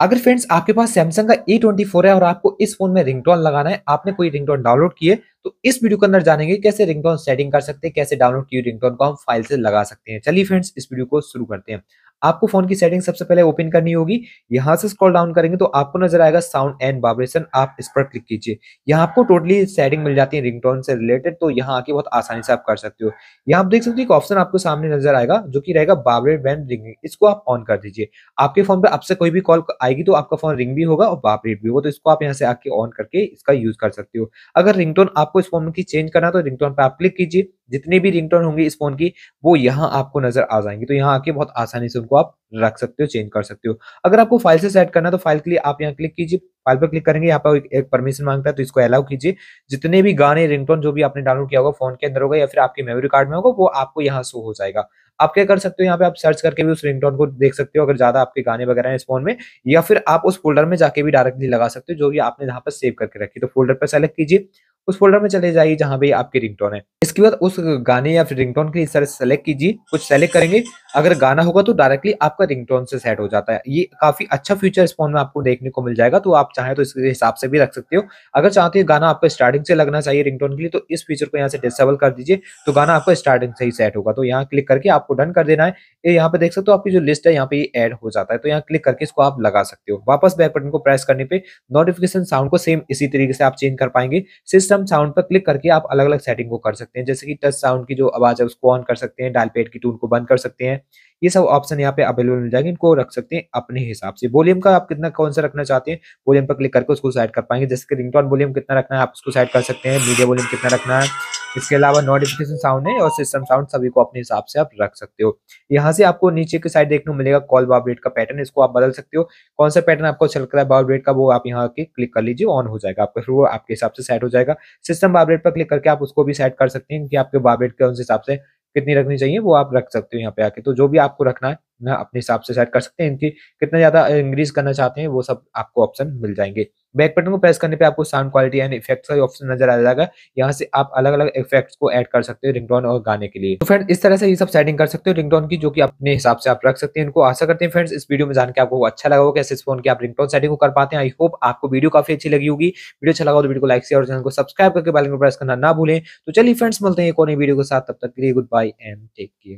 अगर फ्रेंड्स आपके पास सैमसंग का ए ट्वेंटी फोर है और आपको इस फोन में रिंगटोन लगाना है आपने कोई रिंगटोन डाउनलोड किए तो इस वीडियो के अंदर जानेंगे कैसे रिंगटोन सेटिंग कर सकते हैं कैसे डाउनलोड किए रिंगटोन को हम फाइल से लगा सकते हैं चलिए फ्रेंड्स इस वीडियो को शुरू करते हैं आपको फोन की सेटिंग सबसे पहले ओपन करनी होगी यहाँ से स्क्रॉल डाउन करेंगे तो आपको नजर आएगा साउंड एंड वाइब्रेशन आप इस पर क्लिक कीजिए यहाँ आपको टोटली सेटिंग मिल जाती है रिंगटोन से रिलेटेड तो यहाँ आके बहुत आसानी से आप कर सकते हो यहाँ आप देख सकते हो एक ऑप्शन आपको सामने नजर आएगा जो कि रहेगा वाइब्रेट वैन रिंगिंग इसको आप ऑन कर दीजिए आपके फोन पर आपसे कोई भी कॉल आएगी तो आपका फोन रिंग भी होगा और वाइब्रेट भी होगा तो इसको आप यहाँ से आके ऑन करके इसका यूज कर सकते हो अगर रिंगटोन आपको इस फोन की चेंज करना तो रिंगटोन पर आप क्लिक कीजिए जितनी भी रिंगटोन होंगी इस फोन की वो यहाँ आपको नजर आ जाएंगे तो यहाँ आके बहुत आसानी से उनको आप रख सकते हो चेंज कर सकते हो अगर आपको फाइल से सेट करना तो फाइल के लिए आप यहाँ क्लिक कीजिए फाइल पर क्लिक करेंगे यहाँ पर एक परमिशन मांगता है तो इसको अलाउ कीजिए जितने भी गाने रिंगटोन जो भी आपने डाउनलोड किया होगा फोन के अंदर होगा या फिर आपके मेमोरी कार्ड में होगा वो आपको यहाँ शो हो जाएगा आप क्या कर सकते हो यहाँ पे आप सर्च करके भी उस रिंगटोन को देख सकते हो अगर ज्यादा आपके गाने वगैरह हैं इस फोन में या फिर आप उस फोल्डर में जाके भी डायरेक्टली लगा सकते हो जो भी आपने यहाँ पर सेव करके रखी तो फोल्डर पर सेलेक्ट कीजिए उस फोल्डर में चले जाइए जहाँ भी आपकी रिंगटोन है इसके बाद उस गाने या फिर रिंगटोन के सारे सेलेक्ट कीजिए कुछ सेलेक्ट करेंगे अगर गाना होगा तो डायरेक्टली आपका रिंगटोन से सेट हो जाता है ये काफी अच्छा फ्यूचर इस फोन में आपको देखने को मिल जाएगा तो आप चाहे तो इसके हिसाब से भी रख सकते हो अगर चाहते हो गाना आपको स्टार्टिंग से लगना चाहिए रिंगटोन के लिए तो इस फीचर को यहाँ से डिसेबल कर दीजिए तो गाना आपको स्टार्टिंग से ही सेट होगा तो यहाँ क्लिक करके आपको डन कर देना है यहाँ पे देख सकते हो आपकी जो लिस्ट है यहाँ पे एड हो जाता है तो यहाँ क्लिक करके इसको आप लगा सकते हो वापस बैक बटन को प्रेस करने पर नोटिफिकेशन साउंड को सेम इसी तरीके से आप चेंज कर पाएंगे सिस्टम कस्टम साउंड पर क्लिक करके आप अलग अलग सेटिंग को कर सकते हैं जैसे कि टच साउंड की जो आवाज़ है उसको ऑन कर सकते हैं डायल पेड की टून को बंद कर सकते हैं ये सब ऑप्शन यहाँ पे अवेलेबल मिल जाएंगे इनको रख सकते हैं अपने हिसाब से वॉल्यूम का आप कितना कौन सा रखना चाहते हैं वॉल्यूम पर क्लिक करके उसको साइड कर पाएंगे जैसे कि रिंगटोन वॉल्यूम कितना रखना है आप उसको सेट कर सकते हैं मीडिया वॉल्यूम कितना रखना है इसके अलावा नोटिफिकेशन साउंड है और सिस्टम साउंड सभी को अपने हिसाब से आप रख सकते हो यहाँ से आपको नीचे की साइड देखने को मिलेगा कॉल बाब रेट का पैटर्न इसको आप बदल सकते हो कौन सा पैटर्न आपको चल रहा है बाब रेट का वो आप यहाँ के क्लिक कर लीजिए ऑन हो जाएगा आपका फिर वो आपके हिसाब से सेट हो जाएगा सिस्टम बाब रेट पर क्लिक करके आप उसको भी सेट कर सकते हैं कि आपके बाब रेट के उस हिसाब से कितनी रखनी चाहिए वो आप रख सकते हो यहाँ पे आके तो जो भी आपको रखना है ना अपने हिसाब से सेट कर सकते हैं इनकी कितना ज़्यादा इंक्रीज करना चाहते हैं वो सब आपको ऑप्शन मिल जाएंगे बैक बटन को प्रेस करने पे आपको साउंड क्वालिटी एंड इफेक्ट्स का ऑप्शन नजर आ जाएगा यहाँ से आप अलग अलग इफेक्ट्स को ऐड कर सकते हो रिंगटोन और गाने के लिए तो फ्रेंड्स इस तरह से ये सब सेटिंग कर सकते हो रिंगटोन की जो कि अपने हिसाब से आप रख सकते हैं इनको आशा करते हैं फ्रेंड्स इस वीडियो में जान के आपको अच्छा लगा होगा कैसे इस फोन की आप रिंगटोन सेटिंग को कर पाते हैं आई होप आपको वीडियो काफी अच्छी लगी होगी वीडियो अच्छा लगा तो वीडियो को लाइक और चैनल को सब्सक्राइब करके बैलन को प्रेस करना ना भूलें तो चलिए फ्रेंड्स मिलते हैं एक और वीडियो के साथ तब तक के लिए good bye and take care